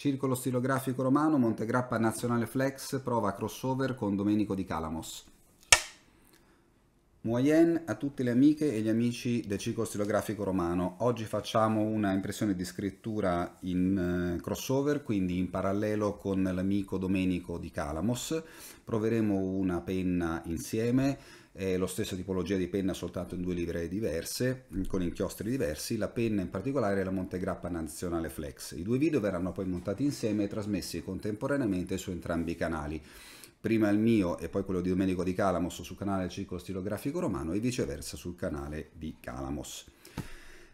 Circolo stilografico romano Montegrappa Nazionale Flex prova crossover con Domenico di Calamos. Moyen a tutte le amiche e gli amici del Circolo stilografico romano. Oggi facciamo una impressione di scrittura in eh, crossover, quindi in parallelo con l'amico Domenico di Calamos. Proveremo una penna insieme è lo stesso tipologia di penna soltanto in due livree diverse, mm, con inchiostri diversi, la penna in particolare è la Montegrappa Nazionale Flex. I due video verranno poi montati insieme e trasmessi contemporaneamente su entrambi i canali, prima il mio e poi quello di Domenico di Calamos sul canale Circolo Stilografico Romano e viceversa sul canale di Calamos.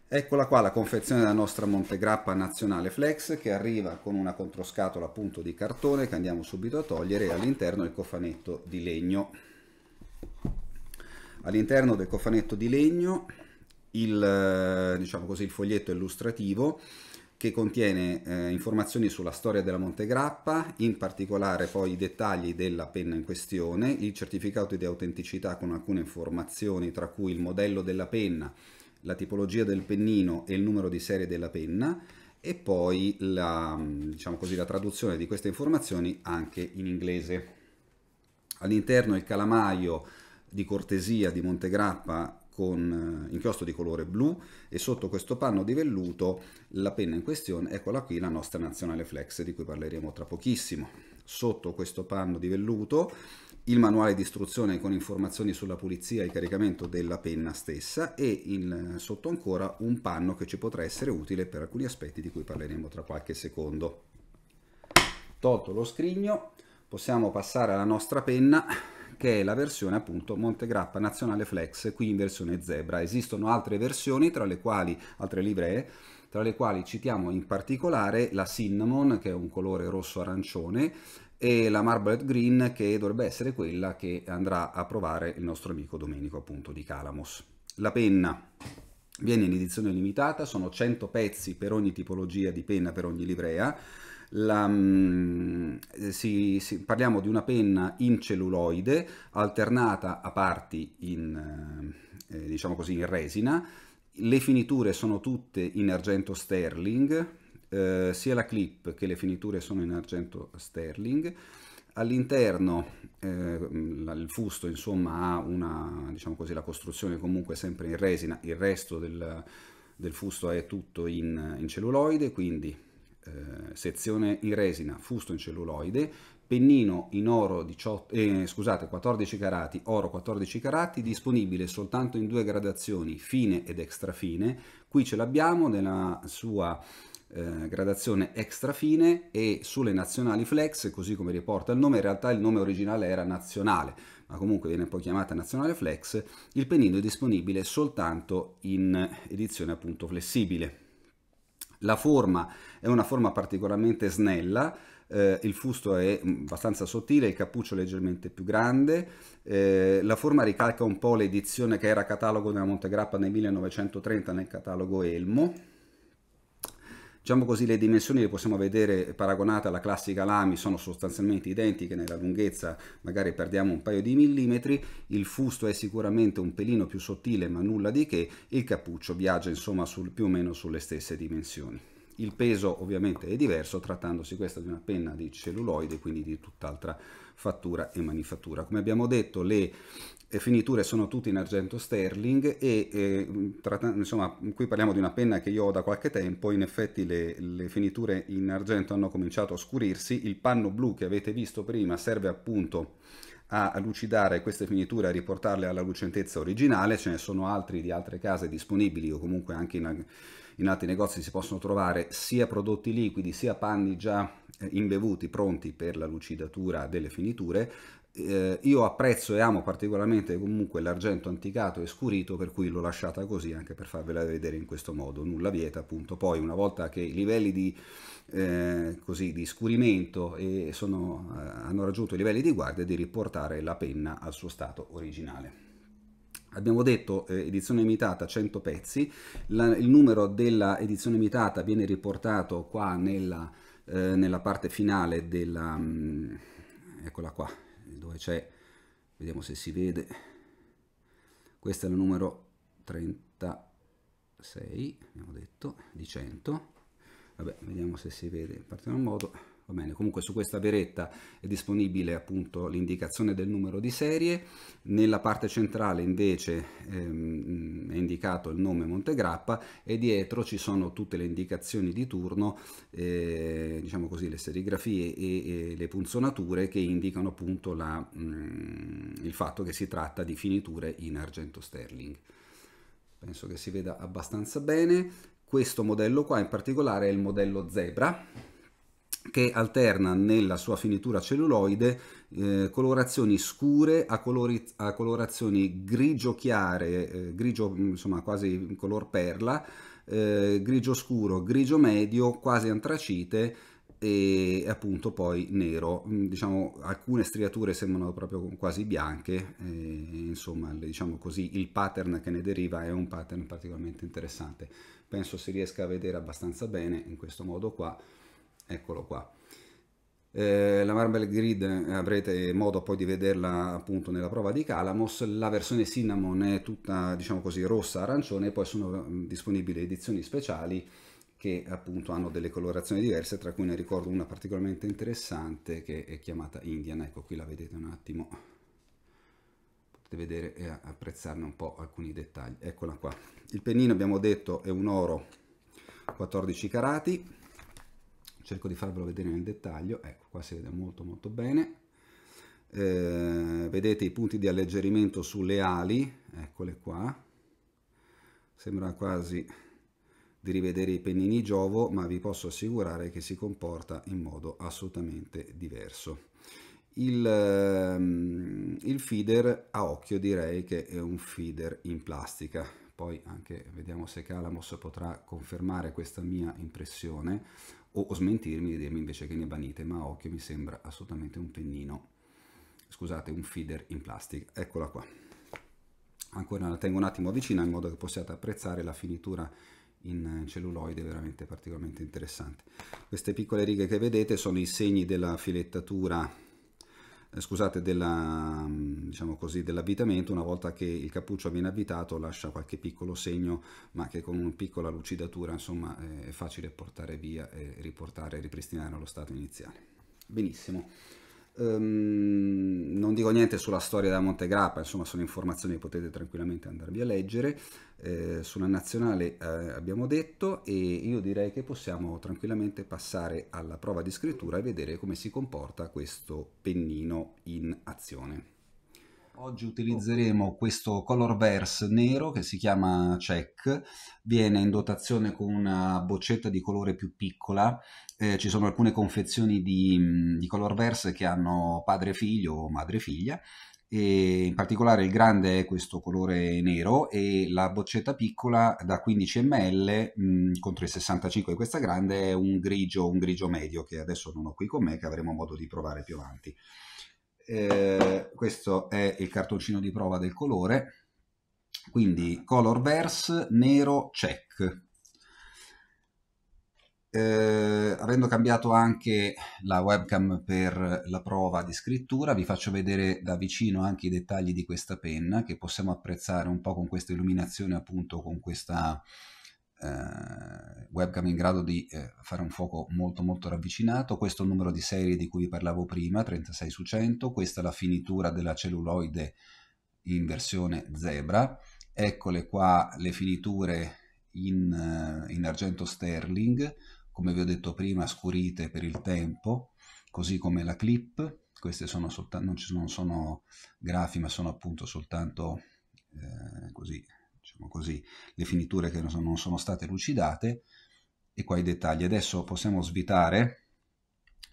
Eccola qua la confezione della nostra Montegrappa Nazionale Flex che arriva con una controscatola appunto di cartone che andiamo subito a togliere e all'interno il cofanetto di legno all'interno del cofanetto di legno il, eh, diciamo così, il foglietto illustrativo che contiene eh, informazioni sulla storia della Montegrappa, in particolare poi i dettagli della penna in questione, il certificato di autenticità con alcune informazioni tra cui il modello della penna, la tipologia del pennino e il numero di serie della penna e poi la, mm, diciamo così, la traduzione di queste informazioni anche in inglese. All'interno il calamaio di cortesia di Montegrappa con eh, inchiostro di colore blu e sotto questo panno di velluto la penna in questione, eccola qui la nostra nazionale flex di cui parleremo tra pochissimo. Sotto questo panno di velluto il manuale di istruzione con informazioni sulla pulizia e caricamento della penna stessa e in, eh, sotto ancora un panno che ci potrà essere utile per alcuni aspetti di cui parleremo tra qualche secondo. Tolto lo scrigno possiamo passare alla nostra penna che è la versione appunto Montegrappa Nazionale Flex, qui in versione Zebra. Esistono altre versioni, tra le quali altre livree, tra le quali citiamo in particolare la Cinnamon, che è un colore rosso-arancione, e la Marbled Green, che dovrebbe essere quella che andrà a provare il nostro amico Domenico appunto di Calamos. La penna viene in edizione limitata, sono 100 pezzi per ogni tipologia di penna, per ogni livrea. La, mm, si, si, parliamo di una penna in celluloide alternata a parti in, eh, eh, diciamo così, in resina, le finiture sono tutte in argento sterling, eh, sia la clip che le finiture sono in argento sterling, all'interno eh, il fusto insomma ha una diciamo così la costruzione comunque sempre in resina il resto del, del fusto è tutto in, in celluloide quindi eh, sezione in resina, fusto in celluloide, pennino in oro 18, eh, scusate, 14 carati, oro 14 carati, disponibile soltanto in due gradazioni, fine ed extra fine. Qui ce l'abbiamo nella sua eh, gradazione extra fine e sulle nazionali flex, così come riporta il nome, in realtà il nome originale era nazionale, ma comunque viene poi chiamata nazionale flex, il pennino è disponibile soltanto in edizione appunto flessibile. La forma è una forma particolarmente snella, eh, il fusto è mm, abbastanza sottile, il cappuccio è leggermente più grande, eh, la forma ricalca un po' l'edizione che era catalogo della Montegrappa nel 1930 nel catalogo Elmo, Diciamo così le dimensioni le possiamo vedere paragonate alla classica lami, sono sostanzialmente identiche nella lunghezza, magari perdiamo un paio di millimetri, il fusto è sicuramente un pelino più sottile ma nulla di che, il cappuccio viaggia insomma sul, più o meno sulle stesse dimensioni. Il peso ovviamente è diverso trattandosi questa di una penna di celluloide, quindi di tutt'altra fattura e manifattura. Come abbiamo detto le finiture sono tutte in argento sterling e eh, tratta, insomma qui parliamo di una penna che io ho da qualche tempo in effetti le, le, finiture in argento hanno cominciato a scurirsi, il panno blu che avete visto prima serve appunto a lucidare queste finiture a riportarle alla lucentezza originale ce ne sono altri di altre case disponibili o comunque anche in, in altri negozi si possono trovare sia prodotti liquidi sia panni già eh, imbevuti pronti per la lucidatura delle finiture eh, io apprezzo e amo particolarmente comunque l'argento anticato e scurito, per cui l'ho lasciata così anche per farvela vedere in questo modo, nulla vieta appunto. Poi una volta che i livelli di, eh, così, di scurimento e sono, eh, hanno raggiunto i livelli di guardia, di riportare la penna al suo stato originale. Abbiamo detto eh, edizione imitata 100 pezzi, la, il numero della edizione imitata viene riportato qua nella, eh, nella parte finale della... Mh, mm, eccola qua, dove c'è, vediamo se si vede, questa è la numero 36, abbiamo detto, di 100, vabbè, vediamo se si vede in particolar modo, va bene, comunque su questa beretta è disponibile appunto l'indicazione del numero di serie, nella parte centrale invece ehm, è indicato il nome Montegrappa e dietro ci sono tutte le indicazioni di turno, eh, diciamo così le serigrafie e, e, le punzonature che indicano appunto la, mh, mm, il fatto che si tratta di finiture in argento sterling. Penso che si veda abbastanza bene. Questo modello qua in particolare è il modello Zebra, che alterna nella sua finitura celluloide eh, colorazioni scure a, colori, a colorazioni grigio chiare, eh, grigio mm, insomma quasi color perla, eh, grigio scuro, grigio medio, quasi antracite e appunto poi nero mm, diciamo alcune striature sembrano proprio quasi bianche eh, insomma diciamo così il pattern che ne deriva è un pattern particolarmente interessante penso si riesca a vedere abbastanza bene in questo modo qua eccolo qua. Eh, la Marble Grid eh, avrete modo poi di vederla appunto nella prova di Calamos, la versione Cinnamon è tutta diciamo così rossa, arancione, poi sono mm, disponibili edizioni speciali che appunto hanno delle colorazioni diverse, tra cui ne ricordo una particolarmente interessante che è chiamata Indian, ecco qui la vedete un attimo, potete vedere e apprezzarne un po' alcuni dettagli, eccola qua. Il pennino abbiamo detto è un oro 14 carati, cerco di farvelo vedere nel dettaglio, ecco qua si vede molto molto bene, eh, vedete i punti di alleggerimento sulle ali, eccole qua, sembra quasi di rivedere i pennini Giovo, ma vi posso assicurare che si comporta in modo assolutamente diverso. Il, ehm, il, feeder a occhio direi che è un feeder in plastica poi anche vediamo se Calamos potrà confermare questa mia impressione o, o smentirmi e dirmi invece che ne banite, ma a occhio mi sembra assolutamente un pennino, scusate, un feeder in plastica, eccola qua. Ancora la tengo un attimo vicina in modo che possiate apprezzare la finitura in celluloide veramente particolarmente interessante. Queste piccole righe che vedete sono i segni della filettatura eh, scusate, della, mm, diciamo così, dell'avvitamento, una volta che il cappuccio viene avvitato lascia qualche piccolo segno, ma che con una piccola lucidatura insomma, eh, è facile portare via e riportare, ripristinare allo stato iniziale. Benissimo. Um, non dico niente sulla storia della Monte Grappa, insomma sono informazioni che potete tranquillamente andarvi a leggere. Eh, sulla nazionale eh, abbiamo detto e io direi che possiamo tranquillamente passare alla prova di scrittura e vedere come si comporta questo pennino in azione. Oggi utilizzeremo questo color verse nero che si chiama Check, viene in dotazione con una boccetta di colore più piccola, eh, ci sono alcune confezioni di, di verse che hanno padre figlio o madre figlia e in particolare il grande è questo colore nero e la boccetta piccola da 15 ml mh, contro i 65 di questa grande è un grigio, un grigio medio che adesso non ho qui con me che avremo modo di provare più avanti. Eh, questo è il cartoncino di prova del colore, quindi color verse, nero, check. Eh, avendo cambiato anche la webcam per la prova di scrittura, vi faccio vedere da vicino anche i dettagli di questa penna che possiamo apprezzare un po' con questa illuminazione, appunto con questa eh, webcam in grado di eh, fare un fuoco molto molto ravvicinato, questo è il numero di serie di cui vi parlavo prima, 36 su 100, questa è la finitura della celluloide in versione zebra, eccole qua le finiture in, eh, in argento sterling, come vi ho detto prima scurite per il tempo, così come la clip, queste sono soltanto, non, ci sono, sono grafi ma sono appunto soltanto eh, così insomma così, le finiture che non sono, non sono state lucidate e qua i dettagli. Adesso possiamo svitare,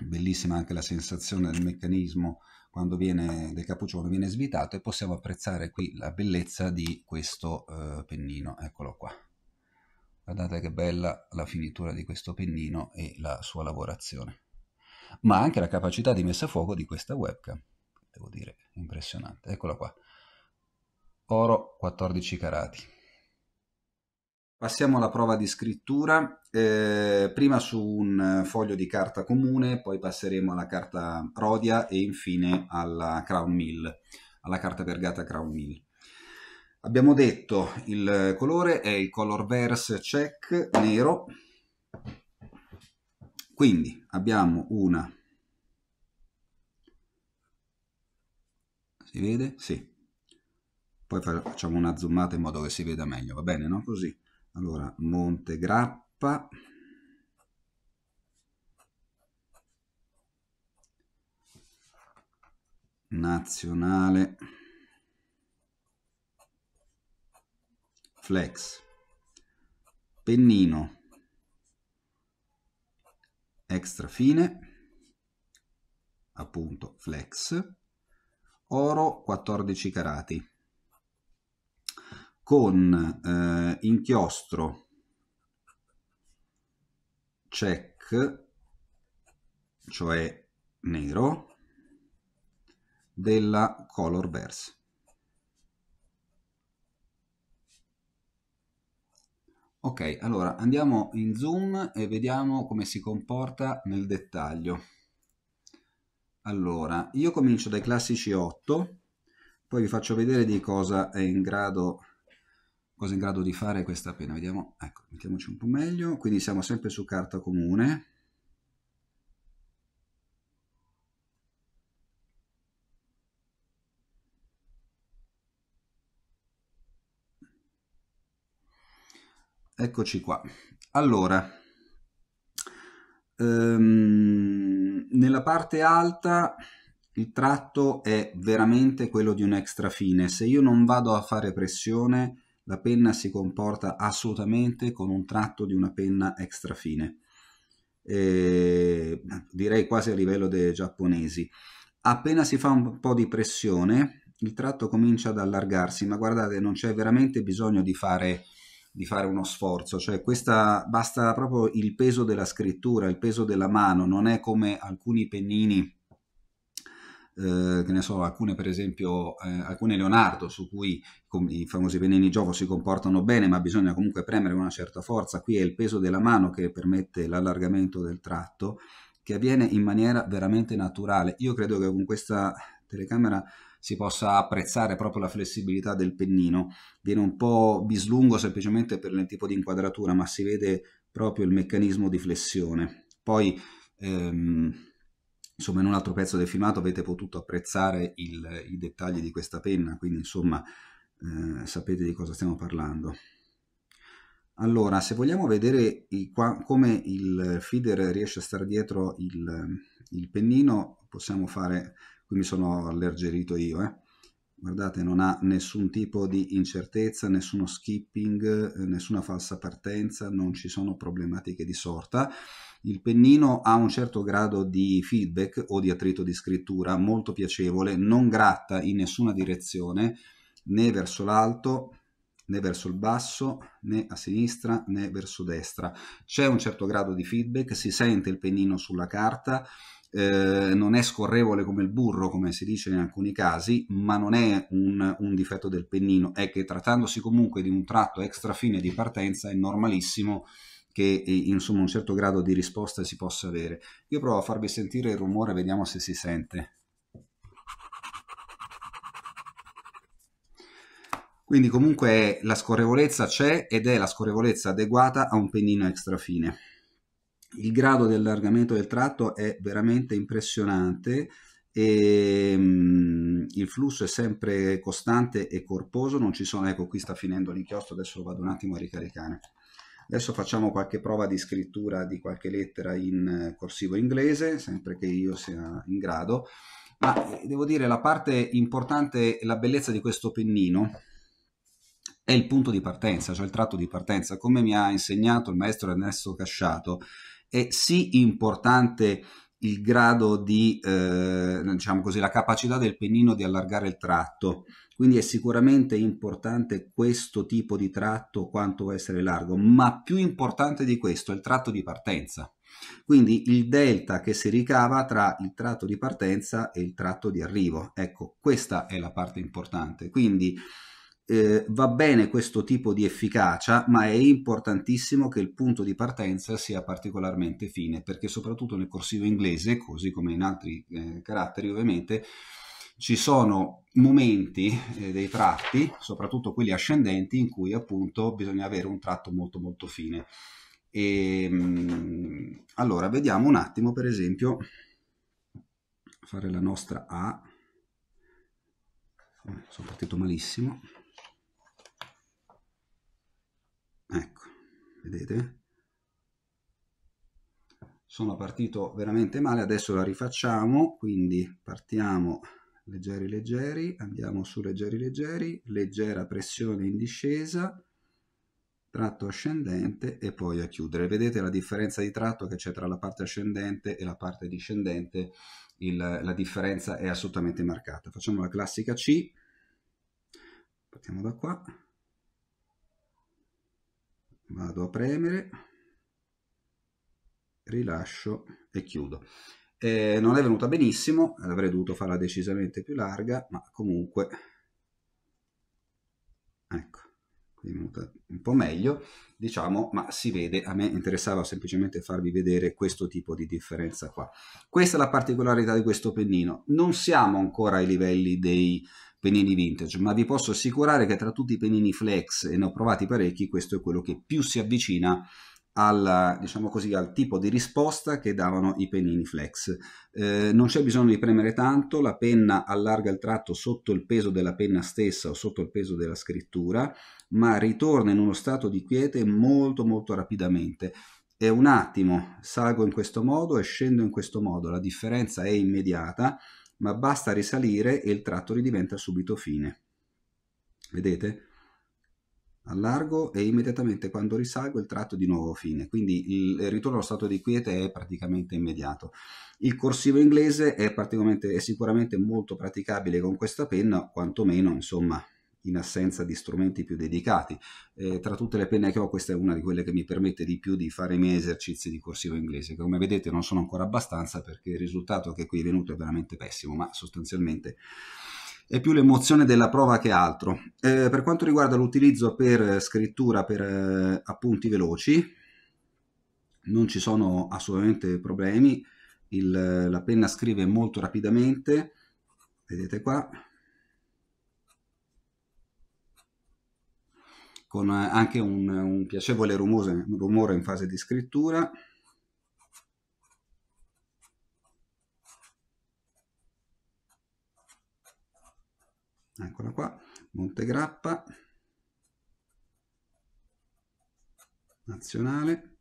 bellissima anche la sensazione del meccanismo quando viene del cappuccione viene svitato e possiamo apprezzare qui la bellezza di questo eh, pennino, eccolo qua. Guardate che bella la finitura di questo pennino e la sua lavorazione. Ma anche la capacità di messa a fuoco di questa webcam, devo dire, impressionante. Eccola qua. Oro 14 carati. Passiamo alla prova di scrittura, eh, prima su un foglio di carta comune, poi passeremo alla carta Rodia e infine alla Crown Mill, alla carta vergata Crown Mill. Abbiamo detto il colore è il color verse check nero, quindi abbiamo una, si vede? Sì. Poi facciamo una zoomata in modo che si veda meglio, va bene, no? Così allora, Monte Grappa. Nazionale. Flex. Pennino. Extra fine. Appunto, flex. Oro 14 carati con eh, inchiostro check, cioè nero, della color verse. Ok, allora andiamo in zoom e vediamo come si comporta nel dettaglio. Allora, io comincio dai classici 8, poi vi faccio vedere di cosa è in grado cosa in grado di fare questa penna. Vediamo, ecco, mettiamoci un po' meglio. Quindi siamo sempre su carta comune. Eccoci qua. Allora, ehm, nella parte alta il tratto è veramente quello di un extra fine. Se io non vado a fare pressione, la penna si comporta assolutamente con un tratto di una penna extra fine, eh, direi quasi a livello dei giapponesi. Appena si fa un po' di pressione, il tratto comincia ad allargarsi, ma guardate, non c'è veramente bisogno di fare, di fare uno sforzo, cioè questa, basta proprio il peso della scrittura, il peso della mano, non è come alcuni pennini eh, che ne so, alcune per esempio, eh, alcune Leonardo su cui i famosi veneni gioco si comportano bene ma bisogna comunque premere una certa forza, qui è il peso della mano che permette l'allargamento del tratto che avviene in maniera veramente naturale. Io credo che con questa telecamera si possa apprezzare proprio la flessibilità del pennino, viene un po' bislungo semplicemente per il tipo di inquadratura ma si vede proprio il meccanismo di flessione. Poi ehm, Insomma, in un altro pezzo del filmato avete potuto apprezzare il, i dettagli di questa penna, quindi insomma eh, sapete di cosa stiamo parlando. Allora, se vogliamo vedere i, qua, come il feeder riesce a stare dietro il, il, pennino, possiamo fare, qui mi sono allergerito io, eh. guardate non ha nessun tipo di incertezza, nessuno skipping, eh, nessuna falsa partenza, non ci sono problematiche di sorta, il pennino ha un certo grado di feedback o di attrito di scrittura molto piacevole, non gratta in nessuna direzione, né verso l'alto né verso il basso, né a sinistra, né verso destra. C'è un certo grado di feedback, si sente il pennino sulla carta, eh, non è scorrevole come il burro, come si dice in alcuni casi, ma non è un, un, difetto del pennino, è che trattandosi comunque di un tratto extra fine di partenza è normalissimo che eh, insomma un certo grado di risposta si possa avere. Io provo a farvi sentire il rumore, vediamo se si sente. Quindi comunque la scorrevolezza c'è ed è la scorrevolezza adeguata a un pennino extra fine. Il grado di allargamento del tratto è veramente impressionante e ehm, il flusso è sempre costante e corposo, non ci sono, ecco qui sta finendo l'inchiostro, adesso lo vado un attimo a ricaricare. Adesso facciamo qualche prova di scrittura di qualche lettera in eh, corsivo inglese, sempre che io sia in grado, ma eh, devo dire la parte importante, la bellezza di questo pennino è il punto di partenza, cioè il tratto di partenza, come mi ha insegnato il maestro Ernesto Casciato, è sì importante il grado di, eh, diciamo così, la capacità del pennino di allargare il tratto. Quindi è sicuramente importante questo tipo di tratto quanto essere largo, ma più importante di questo è il tratto di partenza. Quindi il delta che si ricava tra il tratto di partenza e il tratto di arrivo. Ecco, questa è la parte importante. Quindi eh, va bene questo tipo di efficacia, ma è importantissimo che il punto di partenza sia particolarmente fine, perché soprattutto nel corsivo inglese, così come in altri eh, caratteri ovviamente, ci sono momenti eh, dei tratti, soprattutto quelli ascendenti, in cui appunto bisogna avere un tratto molto molto fine. E, ehm, mh, allora, vediamo un attimo per esempio fare la nostra A. Eh, sono partito malissimo. ecco vedete sono partito veramente male adesso la rifacciamo quindi partiamo leggeri leggeri andiamo su leggeri leggeri leggera pressione in discesa tratto ascendente e poi a chiudere vedete la differenza di tratto che c'è tra la parte ascendente e la parte discendente Il, la differenza è assolutamente marcata facciamo la classica C partiamo da qua vado a premere rilascio e chiudo eh, non è venuta benissimo avrei dovuto farla decisamente più larga ma comunque ecco è venuta un po' meglio diciamo ma si vede a me interessava semplicemente farvi vedere questo tipo di differenza qua questa è la particolarità di questo pennino non siamo ancora ai livelli dei penini vintage, ma vi posso assicurare che tra tutti i penini flex, e ne ho provati parecchi, questo è quello che più si avvicina al, diciamo così, al tipo di risposta che davano i penini flex. Eh, non c'è bisogno di premere tanto, la penna allarga il tratto sotto il peso della penna stessa o sotto il peso della scrittura, ma ritorna in uno stato di quiete molto molto rapidamente. È un attimo, salgo in questo modo e scendo in questo modo, la differenza è immediata ma basta risalire e il tratto ridiventa subito fine. Vedete? allargo e immediatamente quando risalgo il tratto è di nuovo fine, quindi il ritorno allo stato di quiete è praticamente immediato. Il corsivo inglese è, è sicuramente molto praticabile con questa penna, quantomeno insomma in assenza di strumenti più dedicati. Eh, tra tutte le penne che ho, questa è una di quelle che mi permette di più di fare i miei esercizi di corsivo inglese, che come vedete non sono ancora abbastanza perché il risultato che qui è venuto è veramente pessimo, ma sostanzialmente è più l'emozione della prova che altro. Eh, per quanto riguarda l'utilizzo per scrittura, per eh, appunti veloci, non ci sono assolutamente problemi, il, la penna scrive molto rapidamente, vedete qua, con eh, anche un, un piacevole rumore, rumore in fase di scrittura. Eccola qua, Montegrappa, nazionale,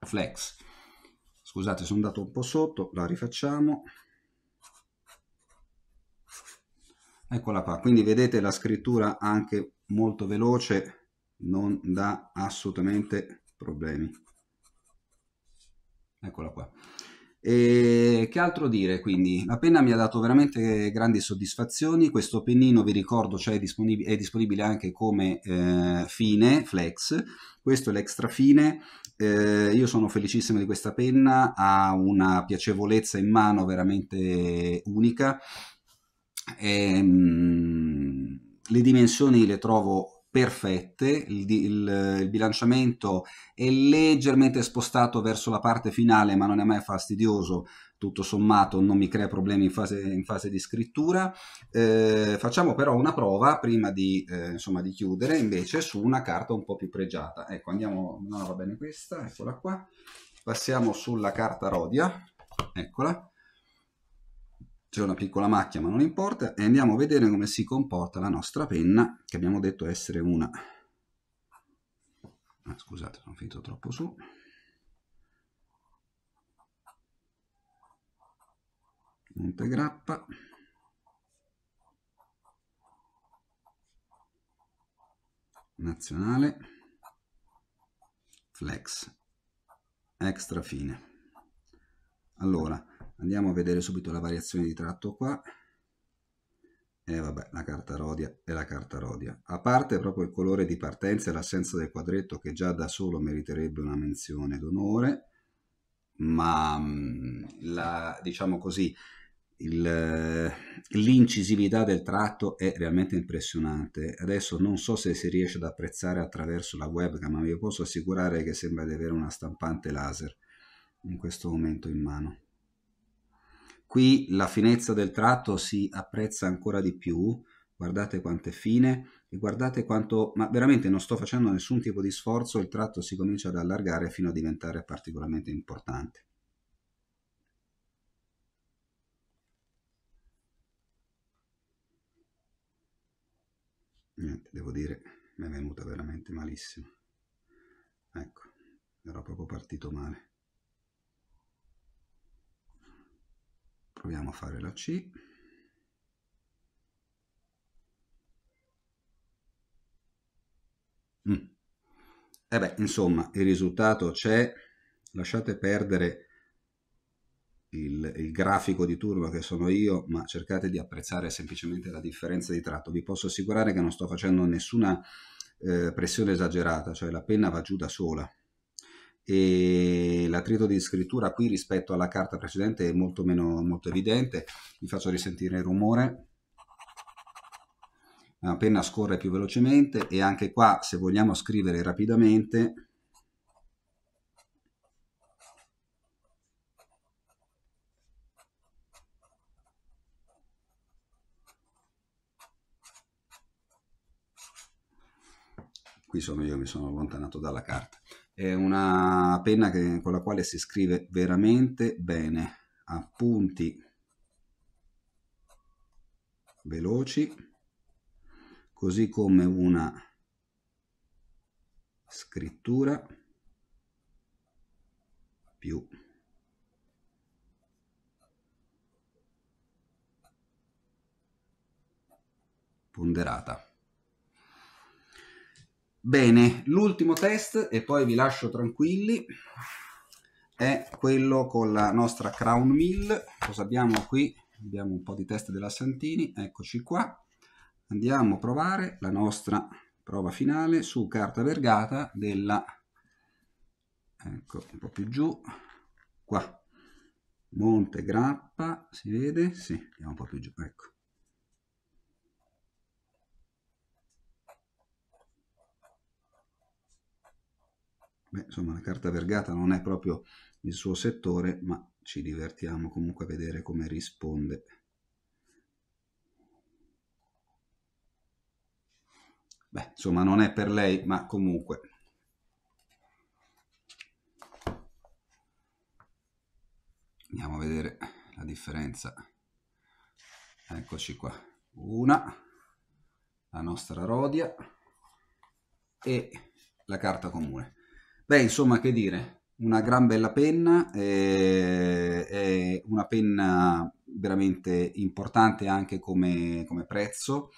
flex. Scusate, sono andato un po' sotto, la rifacciamo. eccola qua quindi vedete la scrittura anche molto veloce non dà assolutamente problemi eccola qua e che altro dire quindi la penna mi ha dato veramente grandi soddisfazioni questo pennino vi ricordo cioè, è, disponib è, disponibile anche come eh, fine flex questo è l'extra fine eh, io sono felicissimo di questa penna ha una piacevolezza in mano veramente unica Ehm, le dimensioni le trovo perfette, il, il, il, bilanciamento è leggermente spostato verso la parte finale ma non è mai fastidioso, tutto sommato non mi crea problemi in fase, in fase di scrittura. Eh, facciamo però una prova prima di, eh, insomma, di chiudere invece su una carta un po' più pregiata. Ecco, andiamo, no va bene questa, eccola qua, passiamo sulla carta Rodia, eccola c'è una piccola macchia ma non importa e andiamo a vedere come si comporta la nostra penna che abbiamo detto essere una ah, scusate sono finito troppo su monte grappa nazionale flex extra fine allora andiamo a vedere subito la variazione di tratto qua e vabbè la carta rodia è la carta rodia a parte proprio il colore di partenza e l'assenza del quadretto che già da solo meriterebbe una menzione d'onore ma mm, la, diciamo così l'incisività del tratto è realmente impressionante adesso non so se si riesce ad apprezzare attraverso la webcam ma vi posso assicurare che sembra di avere una stampante laser in questo momento in mano Qui la finezza del tratto si apprezza ancora di più, guardate quanto è fine e guardate quanto, ma veramente non sto facendo nessun tipo di sforzo, il tratto si comincia ad allargare fino a diventare particolarmente importante. Niente, devo dire, mi è venuta veramente malissimo. Ecco, ero proprio partito male. proviamo a fare la C. Mm. E eh beh, insomma, il risultato c'è, lasciate perdere il, il, grafico di turno che sono io, ma cercate di apprezzare semplicemente la differenza di tratto. Vi posso assicurare che non sto facendo nessuna eh, pressione esagerata, cioè la penna va giù da sola, e l'attrito di scrittura qui rispetto alla carta precedente è molto meno molto evidente. Vi faccio risentire il rumore. La penna scorre più velocemente e anche qua se vogliamo scrivere rapidamente qui sono io, mi sono allontanato dalla carta è una penna che, con la quale si scrive veramente bene a punti veloci così come una scrittura più ponderata Bene, l'ultimo test, e poi vi lascio tranquilli, è quello con la nostra Crown Mill. Cosa abbiamo qui? Abbiamo un po' di test della Santini, eccoci qua. Andiamo a provare la nostra prova finale su carta vergata della... Ecco, un po' più giù, qua. Monte Grappa, si vede? Sì, andiamo un po' più giù, ecco. Beh, insomma, la carta vergata non è proprio il suo settore, ma ci divertiamo comunque a vedere come risponde. Beh, insomma, non è per lei, ma comunque andiamo a vedere la differenza eccoci qua una la nostra rodia e la carta comune Beh, insomma, che dire, una gran bella penna, eh, è una penna veramente importante anche come, come prezzo,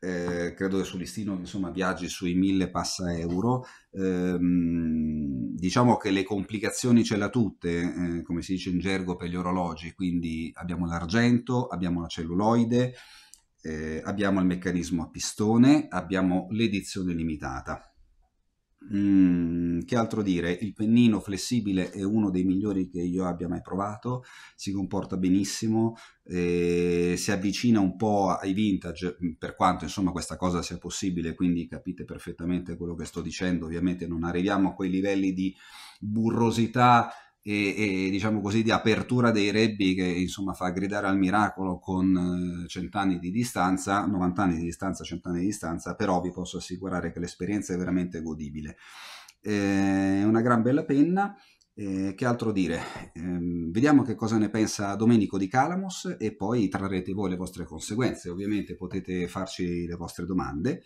eh, credo che sul listino insomma, viaggi sui 1000 passa euro, eh, diciamo che le complicazioni ce l'ha tutte, eh, come si dice in gergo per gli orologi, quindi abbiamo l'argento, abbiamo la celluloide, eh, abbiamo il meccanismo a pistone, abbiamo l'edizione limitata Mm, che altro dire? Il pennino flessibile è uno dei migliori che io abbia mai provato, si comporta benissimo, eh, si avvicina un po' ai vintage, mm, per quanto insomma questa cosa sia possibile, quindi capite perfettamente quello che sto dicendo, ovviamente non arriviamo a quei livelli di burrosità e, e, diciamo così di apertura dei rebbi che insomma fa gridare al miracolo con eh, cent'anni di distanza, 90 anni di distanza, cent'anni di distanza, però vi posso assicurare che l'esperienza è veramente godibile. È eh, una gran bella penna. Eh, che altro dire? Eh, vediamo che cosa ne pensa Domenico di Calamos e poi trarrete voi le vostre conseguenze. Ovviamente potete farci le vostre domande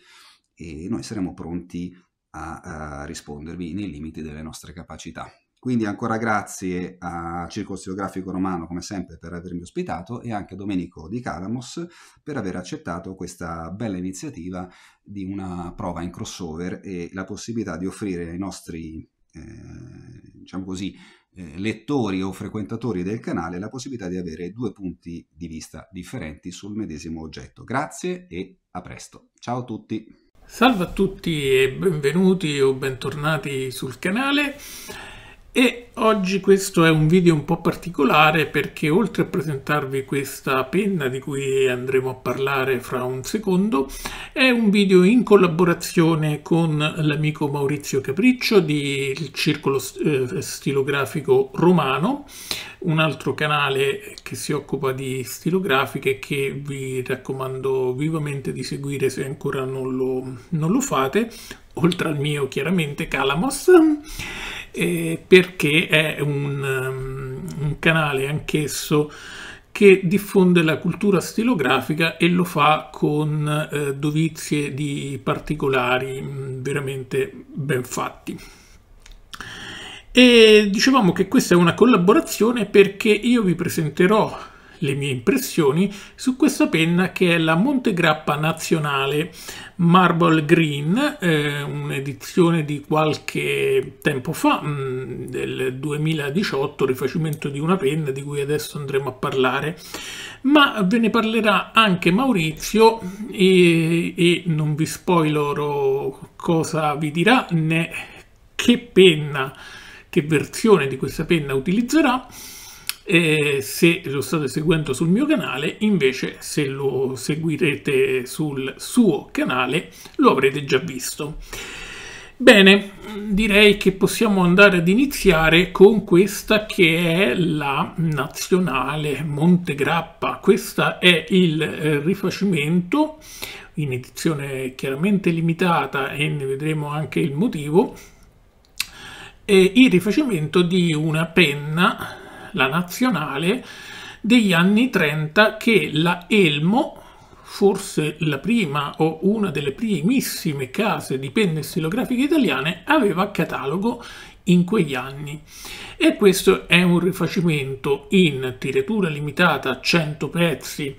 e noi saremo pronti a, a rispondervi nei limiti delle nostre capacità. Quindi ancora grazie a Circo Stilografico Romano, come sempre, per avermi ospitato e anche a Domenico Di Calamos per aver accettato questa bella iniziativa di una prova in crossover e la possibilità di offrire ai nostri, eh, diciamo così, eh, lettori o frequentatori del canale la possibilità di avere due punti di vista differenti sul medesimo oggetto. Grazie e a presto. Ciao a tutti! Salve a tutti e benvenuti o bentornati sul canale e oggi questo è un video un po' particolare perché oltre a presentarvi questa penna di cui andremo a parlare fra un secondo, è un video in collaborazione con l'amico Maurizio Capriccio del Circolo eh, Stilografico Romano, un altro canale che si occupa di stilografiche che vi raccomando vivamente di seguire se ancora non lo, non lo fate, oltre al mio chiaramente Calamos eh, perché è un, um, un canale anch'esso che diffonde la cultura stilografica e lo fa con eh, dovizie di particolari mm, veramente ben fatti. E dicevamo che questa è una collaborazione perché io vi presenterò le mie impressioni su questa penna che è la Montegrappa Nazionale Marble Green, eh, un'edizione di qualche tempo fa, mh, mm, del 2018, rifacimento di una penna di cui adesso andremo a parlare, ma ve ne parlerà anche Maurizio e, e non vi spoilerò cosa vi dirà né che penna, che versione di questa penna utilizzerà eh, se lo state seguendo sul mio canale, invece se lo seguirete sul suo canale lo avrete già visto. Bene, direi che possiamo andare ad iniziare con questa che è la nazionale Montegrappa. Questo è il eh, rifacimento in edizione chiaramente limitata e ne vedremo anche il motivo. Eh, il rifacimento di una penna la nazionale degli anni 30 che la Elmo, forse la prima o una delle primissime case di penne stilografiche italiane, aveva a catalogo in quegli anni. E questo è un rifacimento in tiratura limitata a 100 pezzi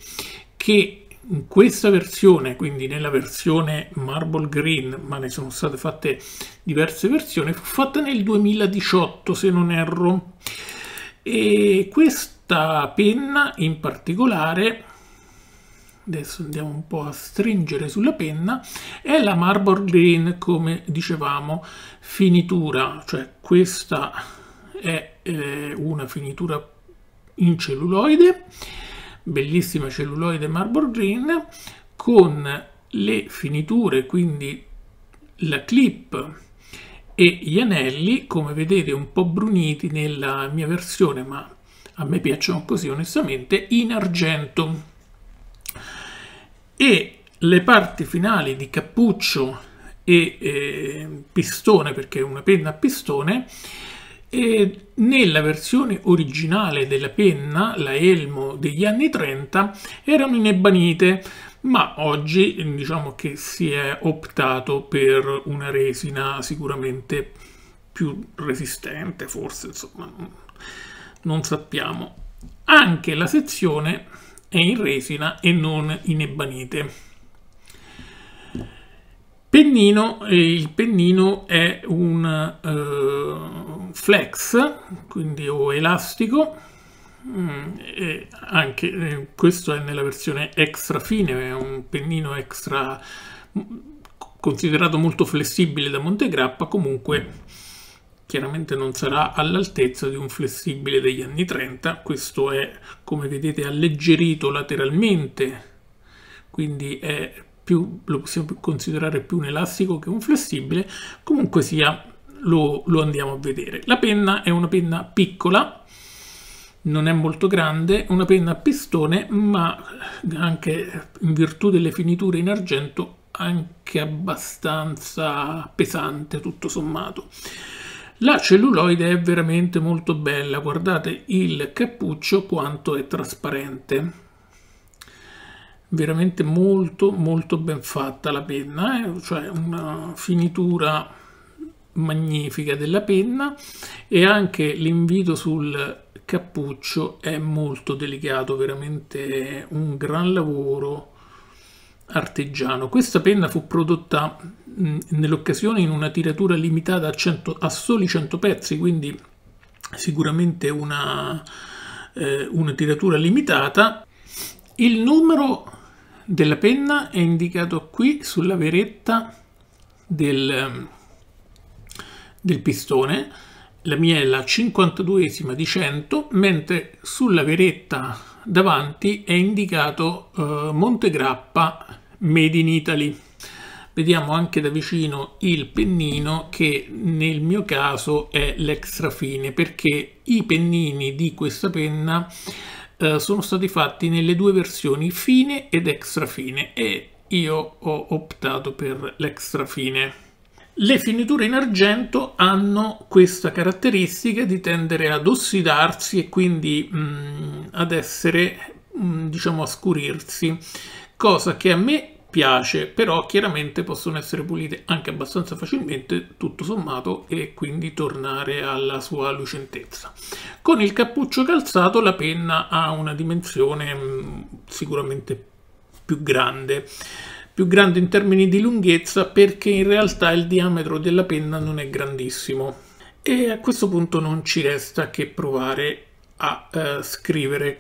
che in questa versione, quindi nella versione Marble Green, ma ne sono state fatte diverse versioni, fu fatta nel 2018 se non erro e questa penna in particolare adesso andiamo un po' a stringere sulla penna è la Marble Green come dicevamo finitura cioè questa è eh, una finitura in celluloide bellissima celluloide Marble Green con le finiture quindi la clip e gli anelli come vedete un po' bruniti nella mia versione ma a me piacciono così onestamente in argento e le parti finali di cappuccio e eh, pistone perché è una penna a pistone e nella versione originale della penna, la Elmo degli anni 30, erano in ebbanite ma oggi diciamo che si è optato per una resina sicuramente più resistente, forse insomma non sappiamo. Anche la sezione è in resina e non in ebanite. Pennino, eh, il pennino è un eh, flex, quindi o elastico, Mm. e anche eh, questo è nella versione extra fine, è un pennino extra mm, considerato molto flessibile da Montegrappa, comunque chiaramente non sarà all'altezza di un flessibile degli anni 30, questo è come vedete alleggerito lateralmente, quindi più, lo possiamo considerare più un elastico che un flessibile, comunque sia lo, lo andiamo a vedere. La penna è una penna piccola, non è molto grande, una penna a pistone, ma anche in virtù delle finiture in argento anche abbastanza pesante tutto sommato. La celluloide è veramente molto bella, guardate il cappuccio quanto è trasparente. Veramente molto molto ben fatta la penna, eh? cioè una finitura magnifica della penna e anche l'invito sul cappuccio è molto delicato, veramente un gran lavoro artigiano. Questa penna fu prodotta nell'occasione in una tiratura limitata a, 100, a soli 100 pezzi, quindi sicuramente una, eh, una tiratura limitata. Il numero della penna è indicato qui sulla veretta del, del pistone la mia è la 52esima di 100, mentre sulla veretta davanti è indicato eh, Montegrappa Made in Italy. Vediamo anche da vicino il pennino che nel mio caso è l'extra fine perché i pennini di questa penna eh, sono stati fatti nelle due versioni fine ed extra fine e io ho optato per l'extra fine. Le finiture in argento hanno questa caratteristica di tendere ad ossidarsi e quindi mh, mm, ad essere, mh, mm, diciamo, a scurirsi, cosa che a me piace, però chiaramente possono essere pulite anche abbastanza facilmente, tutto sommato, e quindi tornare alla sua lucentezza. Con il cappuccio calzato la penna ha una dimensione mh, mm, sicuramente più grande più grande in termini di lunghezza perché in realtà il diametro della penna non è grandissimo e a questo punto non ci resta che provare a eh, scrivere.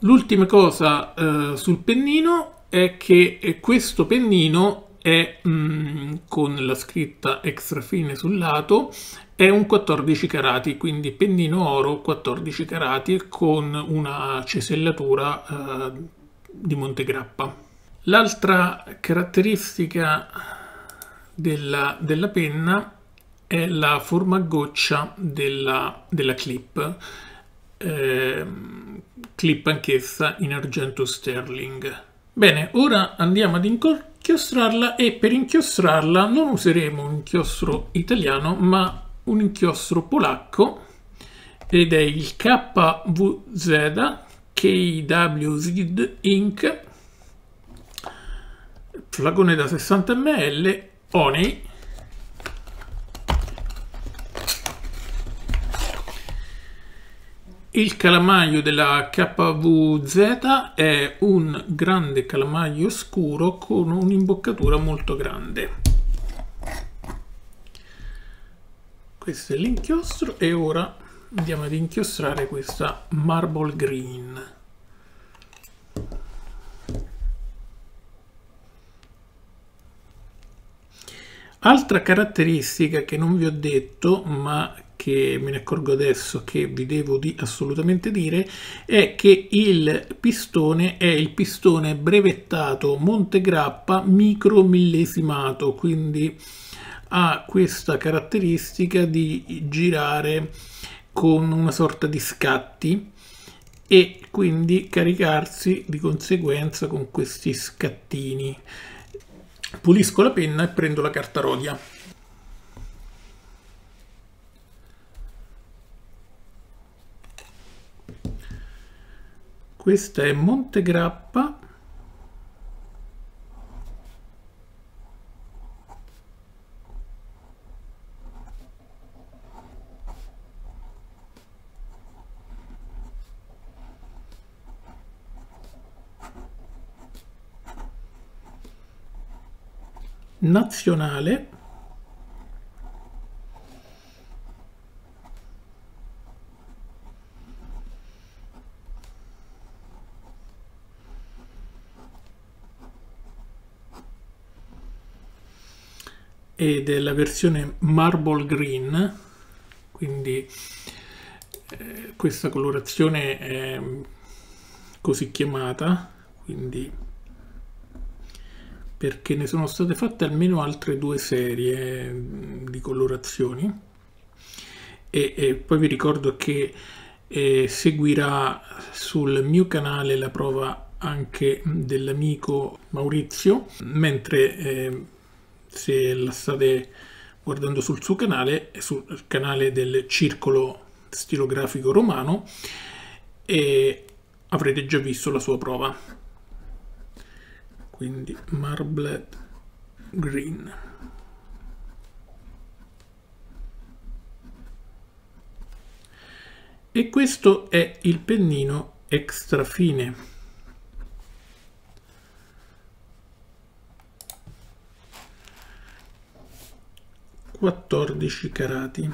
L'ultima cosa eh, sul pennino è che questo pennino è mm, con la scritta extra fine sul lato è un 14 carati quindi pennino oro 14 carati con una cesellatura eh, di Montegrappa L'altra caratteristica della, della, penna è la forma a goccia della, della clip, eh, clip anch'essa in argento sterling. Bene, ora andiamo ad inchiostrarla e per inchiostrarla non useremo un inchiostro italiano ma un inchiostro polacco ed è il KWZ KWZ Inc flacone da 60 ml, Oni, Il calamaio della KVZ è un grande calamaio scuro con un'imboccatura molto grande. Questo è l'inchiostro e ora andiamo ad inchiostrare questa marble green. Altra caratteristica che non vi ho detto, ma che me ne accorgo adesso che vi devo di assolutamente dire, è che il pistone è il pistone brevettato Montegrappa micromillesimato, quindi ha questa caratteristica di girare con una sorta di scatti e quindi caricarsi di conseguenza con questi scattini. Pulisco la penna e prendo la carta rodia. Questa è Montegrappa nazionale e della versione marble green quindi eh, questa colorazione è così chiamata quindi perché ne sono state fatte almeno altre due serie di colorazioni e, e poi vi ricordo che eh, seguirà sul mio canale la prova anche dell'amico Maurizio mentre eh, se la state guardando sul suo canale sul canale del circolo stilografico romano e avrete già visto la sua prova quindi marble green e questo è il pennino extra fine Quattordici carati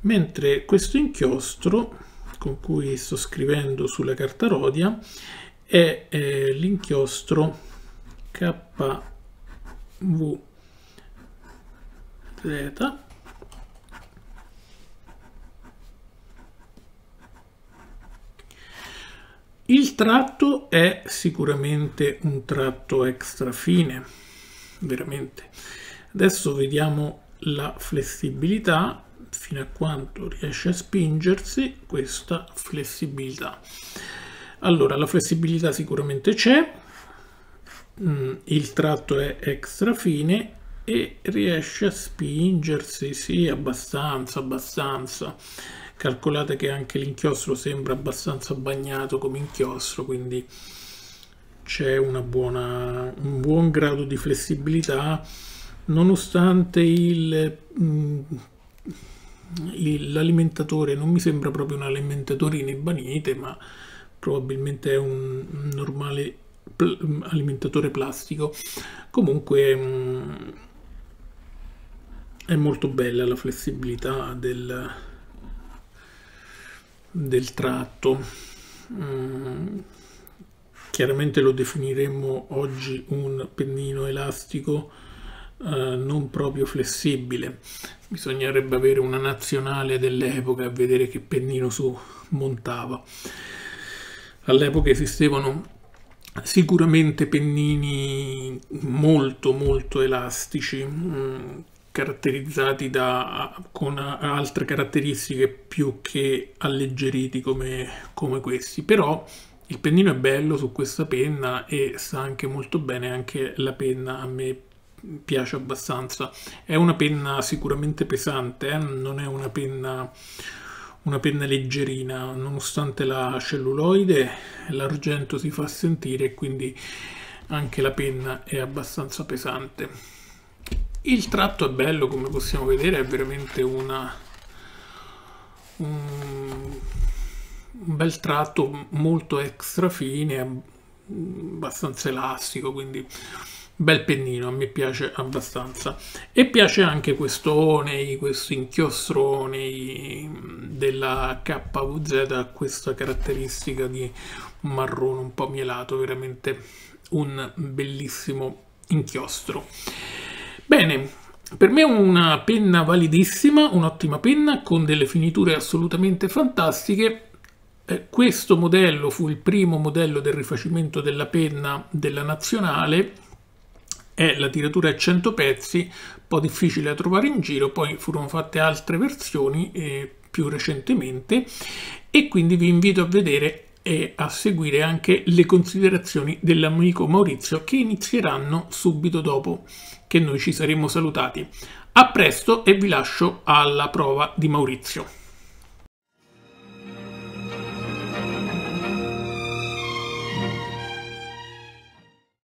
mentre questo inchiostro con cui sto scrivendo sulla carta rodia è eh, l'inchiostro KVZ Il tratto è sicuramente un tratto extra fine, veramente. Adesso vediamo la flessibilità fino a quanto riesce a spingersi questa flessibilità. Allora, la flessibilità sicuramente c'è, mm, il tratto è extra fine e riesce a spingersi, sì, abbastanza, abbastanza. Calcolate che anche l'inchiostro sembra abbastanza bagnato come inchiostro, quindi c'è un buon grado di flessibilità nonostante il mh, mm, l'alimentatore non mi sembra proprio un alimentatore in ebanite, ma probabilmente è un normale pl alimentatore plastico. Comunque mh, mm, è molto bella la flessibilità del, del tratto. Mm, chiaramente lo definiremmo oggi un pennino elastico eh, non proprio flessibile bisognerebbe avere una nazionale dell'epoca e vedere che pennino su montava. All'epoca esistevano sicuramente pennini molto molto elastici, mm, caratterizzati da, con altre caratteristiche più che alleggeriti come, come questi, però il pennino è bello su questa penna e sta anche molto bene anche la penna a me piace abbastanza. È una penna sicuramente pesante, eh? non è una penna, una penna leggerina, nonostante la celluloide, l'argento si fa sentire e quindi anche la penna è abbastanza pesante. Il tratto è bello, come possiamo vedere, è veramente una, un, un bel tratto molto extra fine, abbastanza elastico, quindi bel pennino, a me piace abbastanza. E piace anche questo onei, questo inchiostro onei della KVZ, questa caratteristica di marrone un po' mielato, veramente un bellissimo inchiostro. Bene, per me è una penna validissima, un'ottima penna con delle finiture assolutamente fantastiche. Eh, questo modello fu il primo modello del rifacimento della penna della nazionale è la tiratura a 100 pezzi, un po' difficile da trovare in giro, poi furono fatte altre versioni eh, più recentemente e quindi vi invito a vedere e a seguire anche le considerazioni dell'amico Maurizio che inizieranno subito dopo che noi ci saremo salutati. A presto e vi lascio alla prova di Maurizio.